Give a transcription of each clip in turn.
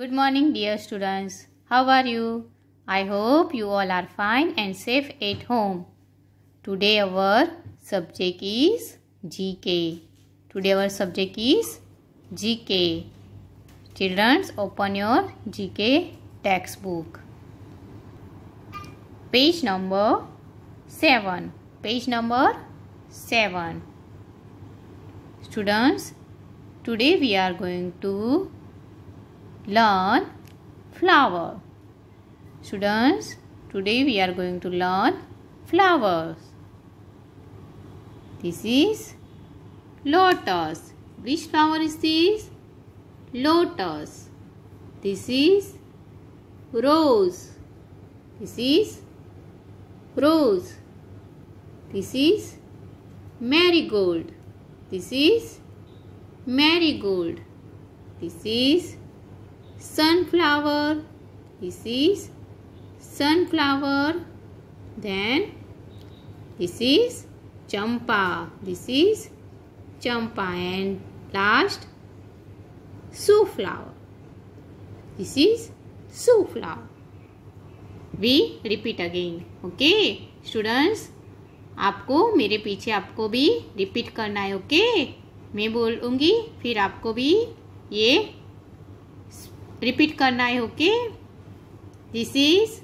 Good morning dear students. How are you? I hope you all are fine and safe at home. Today our subject is GK. Today our subject is GK. Students, open your GK textbook. Page number 7. Page number 7. Students, today we are going to learn flower. Students, today we are going to learn flowers. This is lotus. Which flower is this? Lotus. This is rose. This is rose. This is marigold. This is marigold. This is sunflower this is sunflower then this is champa this is champa and last su flower this is su flower we repeat again okay students आपको मेरे पीछे आपको भी repeat करना है okay मैं बोलूँगी फिर आपको भी ये रिपीट करना है okay this is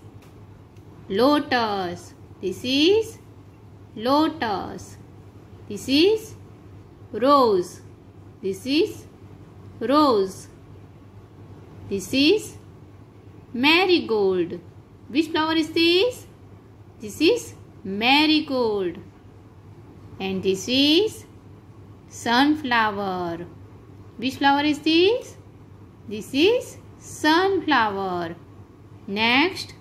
lotus this is lotus this is rose this is rose this is marigold which flower is this this is marigold and this is sunflower which flower is this this is sunflower. Next,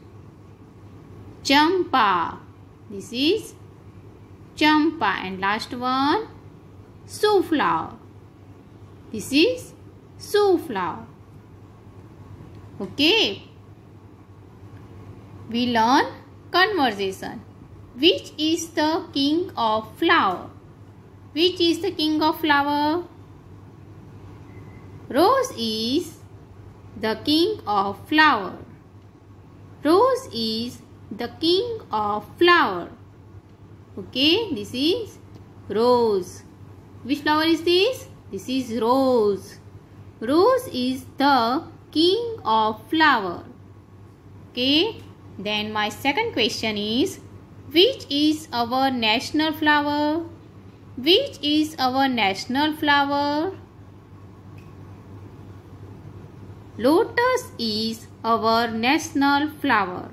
champa. This is champa. And last one, sunflower. This is sunflower. Okay. We learn conversation. Which is the king of flower? Which is the king of flower? Rose is the king of flower. Rose is the king of flower. Okay, this is rose. Which flower is this? This is rose. Rose is the king of flower. Okay, then my second question is, which is our national flower? Which is our national flower? Lotus is our national flower.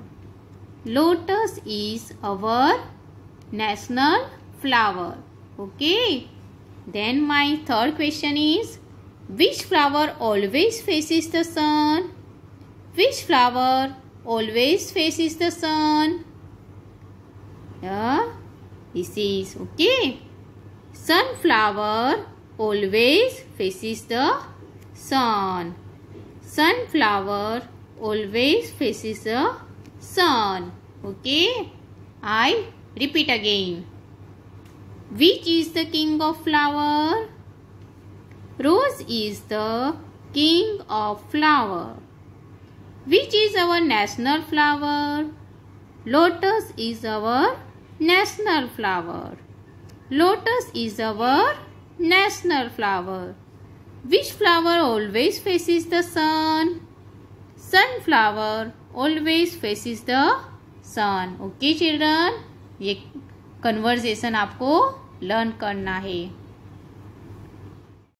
Lotus is our national flower. Okay. Then my third question is which flower always faces the sun? Which flower always faces the sun? Yeah, this is okay. Sunflower always faces the sun sunflower always faces the sun okay i repeat again which is the king of flower rose is the king of flower which is our national flower lotus is our national flower lotus is our national flower Which flower always faces the sun? Sunflower always faces the sun. Okay children, ये conversation आपको learn करना है